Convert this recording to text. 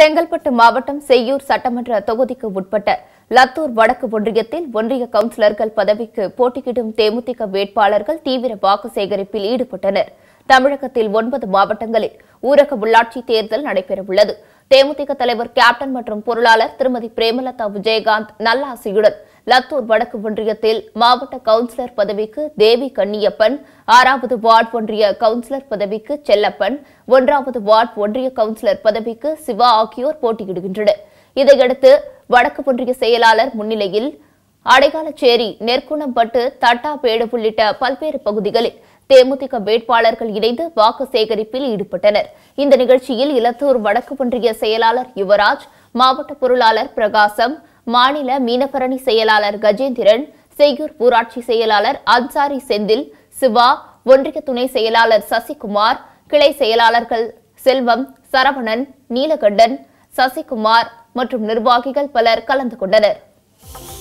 செங்கல்பட்டு மாவட்டம் செய்யூர் சட்டமன்ற தொகுதிக்கு உட்பட்ட லத்தூர் வடக்கு ஒன்றியத்தில் ஒன்றிய கவுன்சிலர்கள் பதவிக்கு போட்டியிடும் தேமுதிக வேட்பாளர்கள் தீவிர வாக்கு சேகரிப்பில் ஈடுபட்டனர் தமிழகத்தில் ஒன்பது மாவட்டங்களில் ஊரக உள்ளாட்சி தேர்தல் நடைபெறவுள்ளது தேமுதிக தலைவர் கேப்டன் மற்றும் பொருளாளர் திருமதி பிரேமலதா விஜயகாந்த் நல்லாசியுடன் லத்தூர் வடக்கு ஒன்றியத்தில் மாவட்ட கவுன்சிலர் பதவிக்கு தேவி கண்ணியப்பன் ஆறாவது வார்டு ஒன்றிய கவுன்சிலர் பதவிக்கு செல்லப்பன் ஒன்றாவது வார்டு ஒன்றிய கவுன்சிலர் பதவிக்கு சிவா ஆகியோர் போட்டியிடுகின்றனர் இதையடுத்து வடக்கு ஒன்றிய செயலாளர் முன்னிலையில் அடையாளச்சேரி நெற்குணம்பட்டு தட்டாப்பேடு உள்ளிட்ட பல்வேறு பகுதிகளில் தேமுதிக வேட்பாளர்கள் இணைந்து வாக்கு சேகரிப்பில் ஈடுபட்டனர் இந்த நிகழ்ச்சியில் இலத்தூர் வடக்கு ஒன்றிய செயலாளர் யுவராஜ் மாவட்ட பொருளாளர் பிரகாசம் மாநில மீனப்பரணி செயலாளர் கஜேந்திரன் செய்யூர் ஊராட்சி செயலாளர் அன்சாரி செந்தில் சிவா ஒன்றிய துணை செயலாளர் சசிகுமார் கிளை செயலாளர்கள் செல்வம் சரவணன் நீலகண்டன் சசிகுமார் மற்றும் நிர்வாகிகள் பலர் கலந்து கொண்டனர்